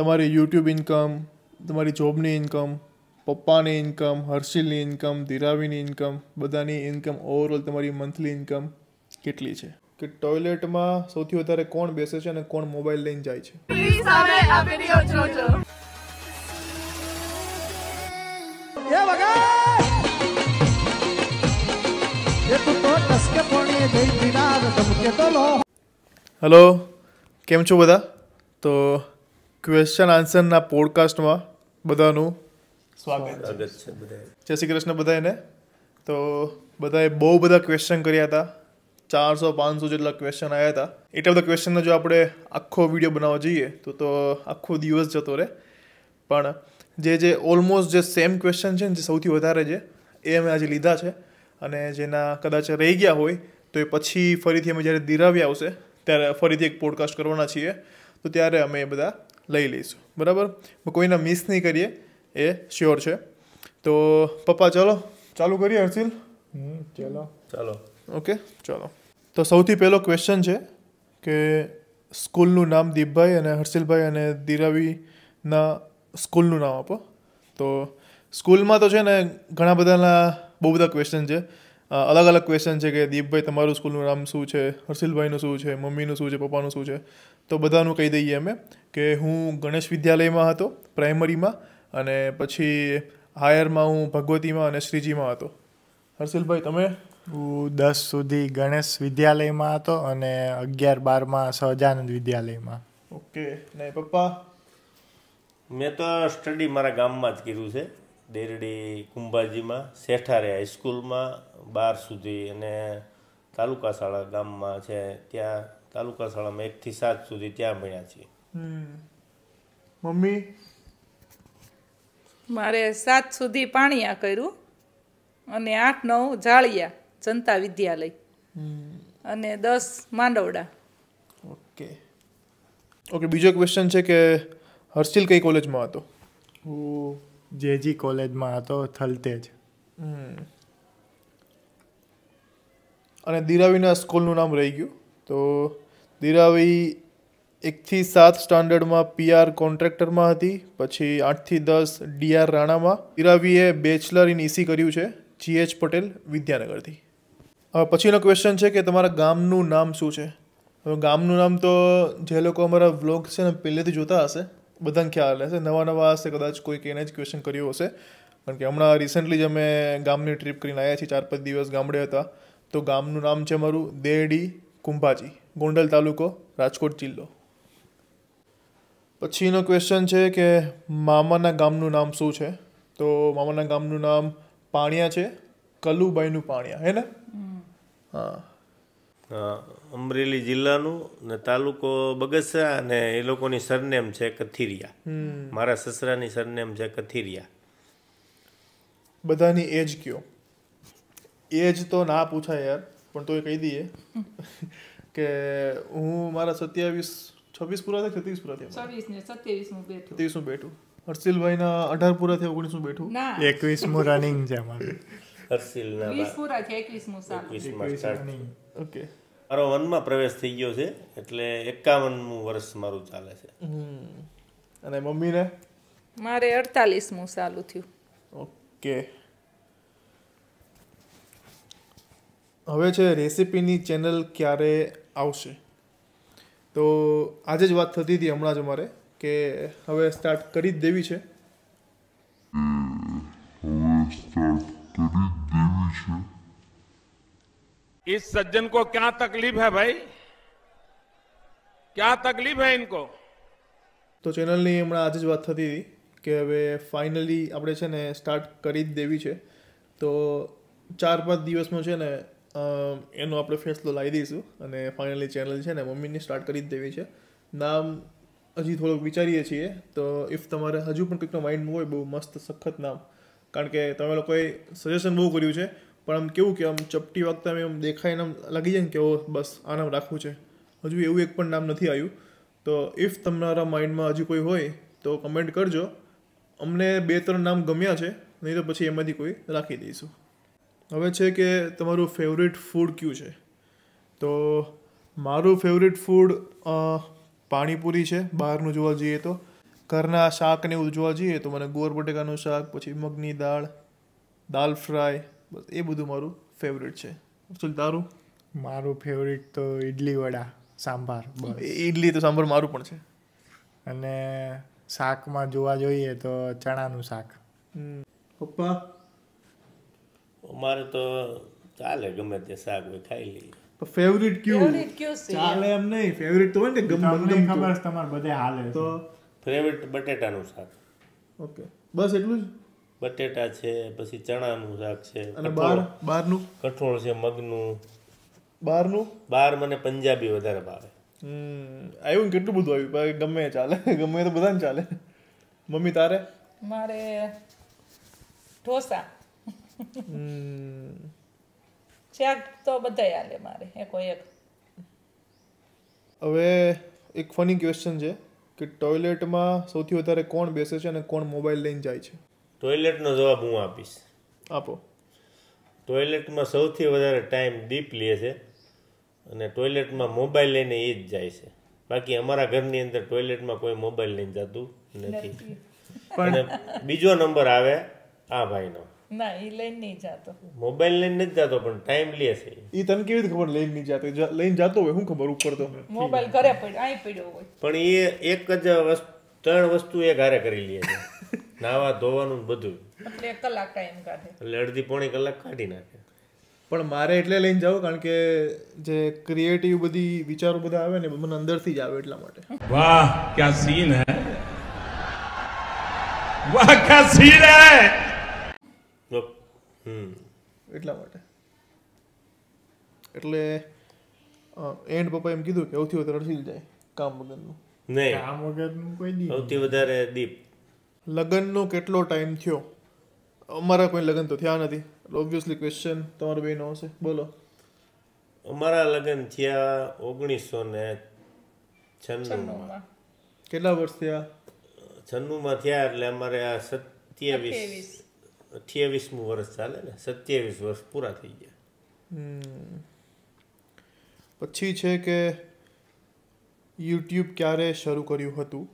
તમારી YouTube income તમારી જોબની ઇન્કમ પપ્પાની ઇન્કમ હર્ષિલની ઇન્કમ ધીરાવીની ઇન્કમ બધાની ઇન્કમ ઓવરઓલ તમારી મંથલી ઇન્કમ કેટલી છે કે ટોયલેટમાં સૌથી વધારે કોણ બેસે છે અને કોણ મોબાઈલ લઈને જાય છે હેલો કેમ છો બધા તો ક્વેશ્ચન આન્સરના પોડકાસ્ટમાં બધાનું સ્વાગત છે જય શ્રી કૃષ્ણ બધાને તો બધાએ બહુ બધા ક્વેશ્ચન કર્યા હતા ચારસો પાંચસો જેટલા ક્વેશ્ચન આવ્યા હતા એટલા બધા ક્વેશ્ચનનો જો આપણે આખો વિડીયો બનાવવા જઈએ તો તો આખો દિવસ જતો રહે પણ જે જે ઓલમોસ્ટ જે સેમ ક્વેશ્ચન છે ને જે સૌથી વધારે છે એ અમે આજે લીધા છે અને જેના કદાચ રહી ગયા હોય તો એ પછી ફરીથી અમે જ્યારે દિરાવી આવશે ત્યારે ફરીથી એક પોડકાસ્ટ કરવાના છીએ તો ત્યારે અમે એ બધા લઈ લઈશું બરાબર કોઈને મિસ નહીં કરીએ એ શ્યોર છે તો પપ્પા ચાલો ચાલુ કરીએ હર્ષિલ ચાલો ચાલો ઓકે ચાલો તો સૌથી પહેલો ક્વેશ્ચન છે કે સ્કૂલનું નામ દીપભાઈ અને હર્ષિલભાઈ અને દીરાવીના સ્કૂલનું નામ આપો તો સ્કૂલમાં તો છે ને ઘણા બધાના બહુ બધા ક્વેશ્ચન છે અલગ અલગ ક્વેશ્ચન છે કે દીપભાઈ તમારું સ્કૂલનું નામ શું છે હર્ષિલભાઈનું શું છે મમ્મીનું શું છે પપ્પાનું શું છે તો બધાનું કહી દઈએ અમે કે હું ગણેશ વિદ્યાલયમાં હતો પ્રાઇમરીમાં અને પછી હાયરમાં હું ભગવતીમાં અને શ્રીજીમાં હતો હર્ષિલભાઈ તમે હું દસ સુધી ગણેશ વિદ્યાલયમાં હતો અને અગિયાર બારમાં સહજાનંદ વિદ્યાલયમાં ઓકે ને પપ્પા મેં તો સ્ટડી મારા ગામમાં જ કર્યું છે દેરડી કુંભાજીમાં શેઠારે હાઈસ્કૂલમાં બાર સુધી અને તાલુકા શાળા ગામમાં છે ત્યાં તાલુકા શાળામાં એકથી સાત સુધી ત્યાં ભણ્યા છીએ મમ્મી મારે સાત સુધી પાણીયા કર્યું અને આઠ નવ જાળિયા જનતા વિદ્યાલય અને દસ માંડવડા ઓકે ઓકે બીજો ક્વેશ્ચન છે કે હર્ષિલ કઈ કોલેજમાં હતો હું જેજી કોલેજમાં હતો થલતેજ અને દિરાવીના સ્કૂલનું નામ રહી ગયું તો દિરાવી એકથી સાત સ્ટાન્ડર્ડમાં પીઆર કોન્ટ્રાક્ટરમાં હતી પછી આઠથી દસ ડીઆર રાણામાં દિરાવીએ બેચલર ઇન ઈસી કર્યું છે જીએચ પટેલ વિદ્યાનગરથી પછીનો ક્વેશ્ચન છે કે તમારા ગામનું નામ શું છે હવે ગામનું નામ તો જે લોકો અમારા વ્લોગ છે ને પહેલેથી જોતા હશે બધાને ખ્યાલ હશે નવા નવા હશે કદાચ કોઈક એને જ ક્વેશ્ચન કર્યો હશે કારણ કે હમણાં રિસન્ટલી જ અમે ગામની ટ્રીપ કરીને આવ્યા છીએ ચાર પાંચ દિવસ ગામડે હતા તો ગામનું નામ છે મારું દેડી કુંભાજી ગોંડલ તાલુકો રાજકોટ જિલ્લો પછીનો ક્વેશ્ચન છે કે મામાના ગામનું નામ શું છે તો મામાના ગામનું નામ પાણિયા છે કલુબાઈનું પાણિયા હે ને હા અમરેલી જિલ્લાનું ને તાલુકો બગસરા અને એ લોકોની સરનેમ છે કથિરિયા મારા સસરાની સરનેમ છે કથિરિયા બધાની એજ કયો એજ તો ના પૂછાય યાર પણ તો એ કહી દઈએ કે હું મારા સત્યાવીસ છવ્વીસ પૂરા થયા છત્રીસ પૂરા થયા છવ્વીસ ને સત્યાવીસમું બેઠું સત્યાવીસમું બેઠું હર્ષિલભાઈના અઢાર પૂરા થયા ઓગણીસમું બેઠું એકવીસમું રનિંગ છે અમારે હર્ષિલના વીસ પૂરા થયા એકવીસમું સાત ઓકે મારો વનમાં પ્રવેશ થઈ ગયો છે એટલે એકાવનમું વર્ષ મારું ચાલે છે અને મમ્મીને મારે અડતાલીસમું ચાલુ થયું ઓકે હવે છે રેસિપીની ચેનલ ક્યારે આવશે તો આજે જ વાત થતી હતી હમણાં જ અમારે કે હવે સ્ટાર્ટ કરી જ દેવી છે इस सज्जन को क्या तकलीफ है भाई क्या तकलीफ है इनको તો ચેનલની હમણાં આજે જ વાત થતી હતી કે હવે ફાઇનલી આપણે છે ને સ્ટાર્ટ કરી જ દેવી છે તો ચાર પાંચ દિવસમાં છે ને એનો આપણે ફેસલો લાવી દઈશું અને ફાઇનલી ચેનલ છે ને મમ્મીની સ્ટાર્ટ કરી જ દેવી છે નામ હજી થોડુંક વિચારીએ છીએ તો ઇફ તમારે હજુ પણ કંઈકનો માઇન્ડ હોય બહુ મસ્ત સખત નામ કારણ કે તમે લોકોએ સજેશન બહુ કર્યું છે પણ આમ કેવું કે આમ ચપટી વાગતા અમે આમ દેખાય આમ લાગી જાય ને કે ઓ બસ આ નામ રાખવું છે હજુ એવું એક પણ નામ નથી આવ્યું તો ઇફ તમારા માઇન્ડમાં હજી કોઈ હોય તો કમેન્ટ કરજો અમને બે ત્રણ નામ ગમ્યા છે નહીં તો પછી એમાંથી કોઈ રાખી દઈશું હવે છે કે તમારું ફેવરેટ ફૂડ ક્યું છે તો મારું ફેવરેટ ફૂડ પાણીપુરી છે બહારનું જોવા જઈએ તો ઘરના શાક ને એવું જોવા જઈએ તો મને ગોર બટેકાનું શાક પછી મગની દાળ દાલ ફ્રાય બસ એ બધું મારું ફેવરેટ છે અબ્દુલ તારું મારું ફેવરેટ તો ઇડલી વડા સાંભાર ઇડલી તો સાંભાર મારું પણ છે અને શાકમાં જોવા જોઈએ તો ચણાનું શાક પપ્પા અમારે તો ચાલે ગમે તે શાક હોય ખાઈ લઈએ ફેવરિટ ક્યુ ચાલે એમ નહીં ફેવરિટ તો હોય ને ગમ ખબર છે તમારે બધે હાલે તો ફેવરિટ બટેટાનું શાક ઓકે બસ એટલું જ બટેટા છે પછી ચણાનું શાક છે અને બાર બારનું કઠોળ છે મગનું બારનું બાર મને પંજાબી વધારે ભાવે આવ્યું ને કેટલું બધું આવ્યું ગમે ચાલે ગમે તો બધાને ચાલે મમ્મી તારે મારે ઢોસા ચેક તો બધા હાલે મારે કોઈ એક હવે એક ફની ક્વેશ્ચન છે કે ટોયલેટમાં સૌથી વધારે કોણ બેસે છે અને કોણ મોબાઈલ લઈને જાય છે ટોયલેટનો જવાબ હું આપીશ આપો ટોયલેટમાં સૌથી વધારે ટાઈમ ડીપ લે છે અને ટોયલેટમાં મોબાઈલ લઈને એ જ જાય છે બાકી અમારા ઘરની અંદર ટોયલેટમાં કોઈ મોબાઈલ લઈને જતું નથી પણ બીજો નંબર આવે આ ભાઈનો ના એ લઈને નહીં જાતો મોબાઈલ લઈને નથી જાતો પણ ટાઈમ લે છે એ તને કેવી રીતે ખબર લઈને નહીં જાતો લઈને જાતો હોય શું ખબર ઉપર તો મોબાઈલ ઘરે પડ્યો અહીં પડ્યો હોય પણ એ એક જ ત્રણ વસ્તુ એ ઘરે કરી લે છે નાવા ધોવાનું બધું એટલે એક કલાક ટાઈમ કાઢે એટલે અડધી પોણી કલાક કાઢી નાખે પણ મારે એટલે લઈને જાવ કારણ કે જે ક્રિએટિવ બધી વિચારો બધા આવે ને મને અંદરથી જ આવે એટલા માટે વાહ ક્યાં સીન હે વાહ ક્યાં સીન હે એટલા માટે એટલે એન્ડ પપ્પા એમ કીધું કે સૌથી વધારે રસીલ જાય કામ વગરનું નહીં કામ વગરનું કોઈ નહીં સૌથી વધારે દીપ લગ્નનો કેટલો ટાઈમ થયો અમારા કોઈ લગ્ન તો થયા નથી ઓબ્વિયસલી ક્વેશ્ચન તમારો બેનો હશે બોલો અમારા લગ્ન થયા ઓગણીસો ને છન્નુમાં કેટલા વર્ષ થયા છન્નુમાં થયા એટલે અમારે આ સત્યાવીસ અઠ્યાવીસમું વર્ષ ચાલે ને સત્યાવીસ વર્ષ પૂરા થઈ ગયા પછી છે કે યુટ્યુબ ક્યારે શરૂ કર્યું હતું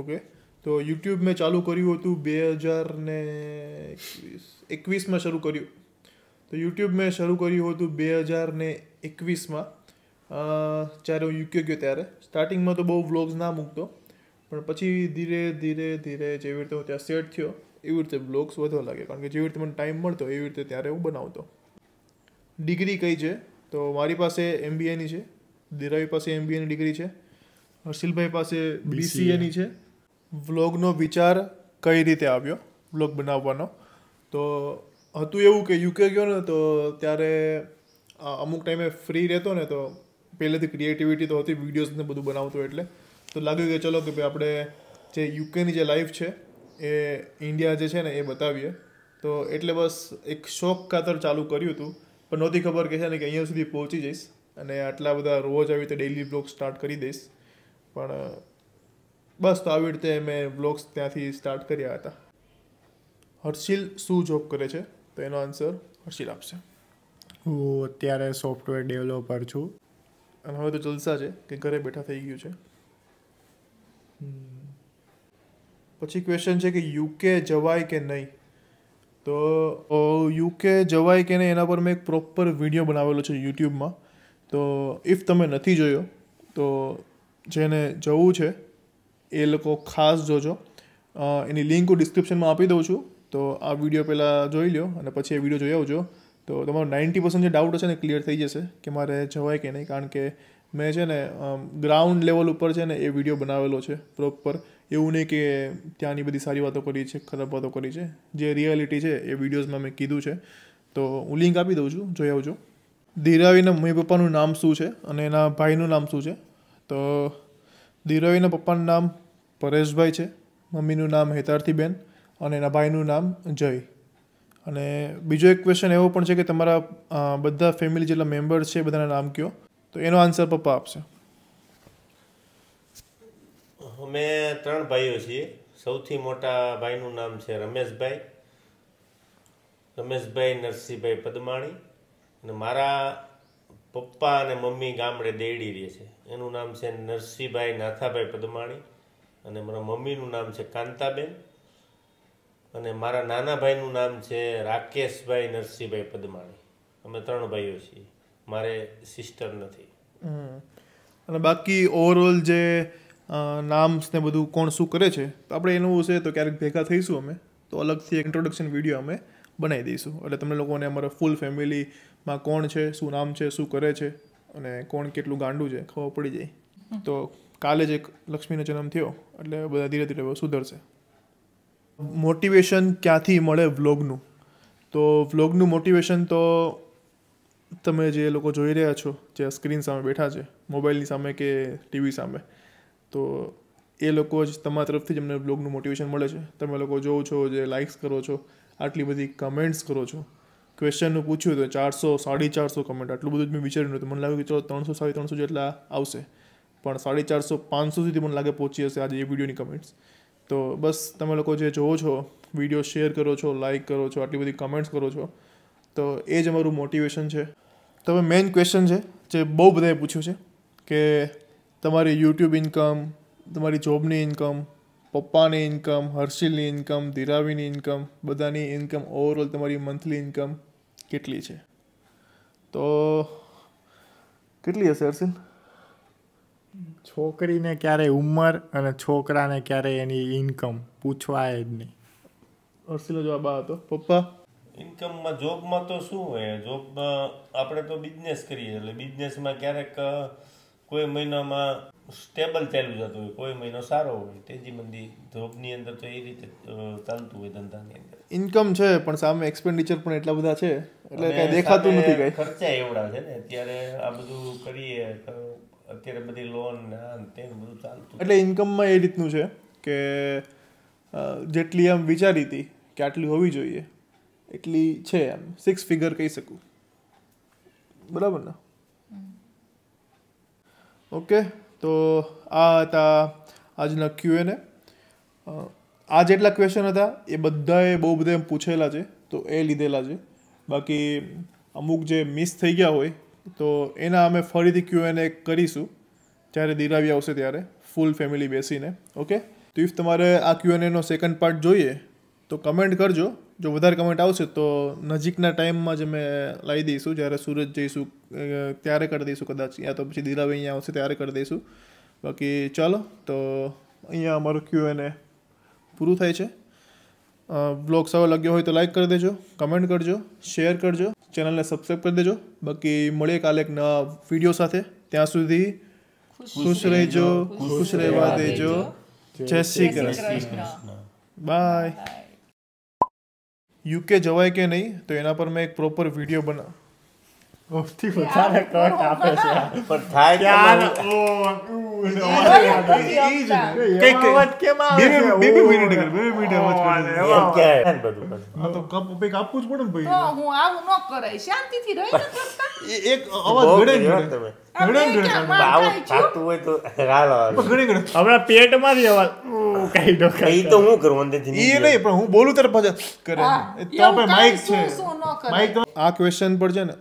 ઓકે તો યુટ્યુબ મેં ચાલુ કર્યું હતું બે હજાર ને એકવીસમાં શરૂ કર્યું તો યુટ્યુબ મેં શરૂ કર્યું હતું બે હજાર ને એકવીસમાં જ્યારે હું યુકે ગયો ત્યારે સ્ટાર્ટિંગમાં તો બહુ વ્લોગ્સ ના મૂકતો પણ પછી ધીરે ધીરે ધીરે જેવી રીતે હું ત્યાં સેટ થયો એવી રીતે બ્લોગ્સ વધવા લાગ્યા કારણ કે જેવી રીતે મને ટાઈમ મળતો એવી રીતે ત્યારે હું બનાવતો ડિગ્રી કઈ છે તો મારી પાસે એમબીએની છે દિરાવી પાસે એમબીએની ડિગ્રી છે હર્ષિલભાઈ પાસે બીસીએની છે વ્લોગનો વિચાર કઈ રીતે આવ્યો વ્લોગ બનાવવાનો તો હતું એવું કે યુકે ગયો ને તો ત્યારે અમુક ટાઈમે ફ્રી રહેતો ને તો પહેલેથી ક્રિએટિવિટી તો હતી વિડીયોઝને બધું બનાવતો એટલે તો લાગ્યું કે ચલો કે ભાઈ આપણે જે યુકેની જે લાઈફ છે એ ઇન્ડિયા જે છે ને એ બતાવીએ તો એટલે બસ એક શોખ ખાતર ચાલુ કર્યું હતું પણ નહોતી ખબર કે છે ને કે અહીંયા સુધી પહોંચી જઈશ અને આટલા બધા રોજ આવી રીતે ડેઇલી બ્લોગ સ્ટાર્ટ કરી દઈશ પણ બસ તો આવી રીતે મેં બ્લોગ્સ ત્યાંથી સ્ટાર્ટ કર્યા હતા હર્ષિલ શું જોબ કરે છે તો એનો આન્સર હર્ષિલ આપશે હું અત્યારે સોફ્ટવેર ડેવલપર છું અને હવે તો જલસા છે કે ઘરે બેઠા થઈ ગયું છે હમ પછી ક્વેશ્ચન છે કે યુકે જવાય કે નહીં તો યુકે જવાય કે નહીં એના પર મેં એક પ્રોપર વિડીયો બનાવેલો છે યુટ્યુબમાં તો ઇફ તમે નથી જોયો તો જેને જવું છે એ લોકો ખાસ જોજો એની લિંક હું ડિસ્ક્રિપ્શનમાં આપી દઉં છું તો આ વિડીયો પહેલાં જોઈ લો અને પછી એ વિડીયો જોઈ આવજો તો તમારો નાઇન્ટી પર્સન્ટ જે ડાઉટ હશે ને ક્લિયર થઈ જશે કે મારે જવાય કે નહીં કારણ કે મેં છે ને ગ્રાઉન્ડ લેવલ ઉપર છે ને એ વિડીયો બનાવેલો છે પ્રોપર એવું નહીં કે ત્યાંની બધી સારી વાતો કરી છે ખરાબ વાતો કરી છે જે રિયાલિટી છે એ વિડીયોઝમાં મેં કીધું છે તો હું લિંક આપી દઉં છું જોઈ આવજો ધીરાવીના મમ્મી પપ્પાનું નામ શું છે અને એના ભાઈનું નામ શું છે તો ધીરાવીના પપ્પાનું નામ પરેશભાઈ છે મમ્મીનું નામ હેતાર્થીબેન અને એના ભાઈનું નામ જય અને બીજો એક ક્વેશ્ચન એવો પણ છે કે તમારા બધા ફેમિલી જેટલા મેમ્બર છે બધાના નામ કયો તો એનો આન્સર પપ્પા આપશે અમે ત્રણ ભાઈઓ છીએ સૌથી મોટા ભાઈનું નામ છે રમેશભાઈ રમેશભાઈ નરસિંહભાઈ પદમાણી અને મારા પપ્પા અને મમ્મી ગામડે દેડી રહે છે એનું નામ છે નરસિંહભાઈ નાથાભાઈ પદમાણી અને મારા મમ્મીનું નામ છે કાંતાબેન અને મારા નાના ભાઈનું નામ છે રાકેશભાઈ નરસિંહભાઈ પદમાણી અમે ત્રણ ભાઈઓ છીએ મારે સિસ્ટર નથી અને બાકી ઓવરઓલ જે નામ્સ ને બધું કોણ શું કરે છે તો આપણે એનું હશે તો ક્યારેક ભેગા થઈશું અમે તો અલગથી એક ઇન્ટ્રોડક્શન વિડીયો અમે બનાવી દઈશું એટલે તમને લોકોને અમારા ફૂલ ફેમિલીમાં કોણ છે શું નામ છે શું કરે છે અને કોણ કેટલું ગાંડું છે ખબર પડી જાય તો કાલે જ એક લક્ષ્મીનો જન્મ થયો એટલે બધા ધીરે ધીરે સુધરશે મોટિવેશન ક્યાંથી મળે વ્લોગનું તો વ્લોગનું મોટિવેશન તો તમે જે લોકો જોઈ રહ્યા છો જે સ્ક્રીન સામે બેઠા છે મોબાઈલની સામે કે ટીવી સામે તો એ લોકો જ તમારા તરફથી જ અમને બ્લોગનું મોટિવેશન મળે છે તમે લોકો જોવો છો જે લાઇક્સ કરો છો આટલી બધી કમેન્ટ્સ કરો છો ક્વેશ્ચનનું પૂછ્યું તો ચારસો સાડી ચારસો કમેન્ટ આટલું બધું જ મેં વિચાર્યું હતું મને લાગ્યું કે ચલો ત્રણસો સાડી ત્રણસો જેટલા આવશે પણ સાડી ચારસો પાંચસો સુધી મને લાગે પહોંચી હશે આજે એ વિડીયોની કમેન્ટ્સ તો બસ તમે લોકો જે જોવો છો વિડીયો શેર કરો છો લાઇક કરો છો આટલી બધી કમેન્ટ્સ કરો છો તો એ જ અમારું મોટિવેશન છે તો હવે મેઇન ક્વેશ્ચન છે જે બહુ બધાએ પૂછ્યું છે કે તમારી યુટ્યુબ ઇન્કમ તમારી જોબની ઇન્કમ પપ્પાની ઇન્કમ હર્ષિલની ઇન્કમ ધીરાવીની ઇન્કમ બધાની ઇન્કમ ઓવરઓલ તમારી મંથલી ઇન્કમ કેટલી છે તો કેટલી હશે હર્ષિલ છોકરીને ક્યારે ઉંમર અને છોકરાને ક્યારે એની ઇન્કમ પૂછવાય જ નહીં હર્ષિલનો જવાબ આ હતો પપ્પા ઇન્કમમાં જોબમાં તો શું હોય જોબમાં આપણે તો બિઝનેસ કરીએ એટલે બિઝનેસમાં ક્યારેક કોઈ મહિનામાં સ્ટેબલ ચાલ્યું જતું હોય કોઈ મહિનો સારો હોય તેજી મંદી જોબની અંદર તો એ રીતે ચાલતું હોય ધંધાની અંદર ઇન્કમ છે પણ સામે એક્સપેન્ડિચર પણ એટલા બધા છે એટલે કઈ દેખાતું નથી કઈ ખર્ચા એવડા છે ને અત્યારે આ બધું કરીએ અત્યારે બધી લોન તે બધું ચાલતું એટલે ઇન્કમમાં એ રીતનું છે કે જેટલી આમ વિચારી હતી કે આટલી હોવી જોઈએ એટલી છે આમ સિક્સ ફિગર કહી શકું બરાબર ને ઓકે તો આ હતા આજના ક્યુએને આ જેટલા ક્વેશ્ચન હતા એ બધાએ બહુ બધા એમ પૂછેલા છે તો એ લીધેલા છે બાકી અમુક જે મિસ થઈ ગયા હોય તો એના અમે ફરીથી ક્યુએને કરીશું જ્યારે દિરાવી આવશે ત્યારે ફૂલ ફેમિલી બેસીને ઓકે તો ઇફ તમારે આ ક્યુએનએનો સેકન્ડ પાર્ટ જોઈએ તો કમેન્ટ કરજો જો વધારે કમેન્ટ આવશે તો નજીકના ટાઈમમાં જ અમે લાવી દઈશું જ્યારે સુરત જઈશું ત્યારે કરી દઈશું કદાચ યા તો પછી દિલાભાઈ અહીંયા આવશે ત્યારે કરી દઈશું બાકી ચાલો તો અહીંયા અમારું ક્યુ એને પૂરું થાય છે બ્લોગ સારો લાગ્યો હોય તો લાઇક કરી દેજો કમેન્ટ કરજો શેર કરજો ચેનલને સબસ્ક્રાઈબ કરી દેજો બાકી મળીએ કાલે એક નવા વિડીયો સાથે ત્યાં સુધી ખુશ રહેજો ખુશ રહેવા દેજો જય શ્રી કૃષ્ણ બાય યુકે જવાય કે નહીં તો એના પર મેં એક પ્રોપર વિડીયો બના મુફ્તી પોતાને કોટ આપે છે પણ થાય ક્યાં ઓ પેટ માંથી અવાજ કઈ તો હું કરું એ નહીં પણ હું બોલું ત્યારે કરે માઇક છે આ ક્વેશ્ચન પણ છે ને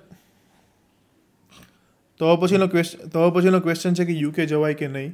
તો પછીનો ક્વેશ્ચન તો પછીનો ક્વેશ્ચન છે કે યુકે જવાય કે નહીં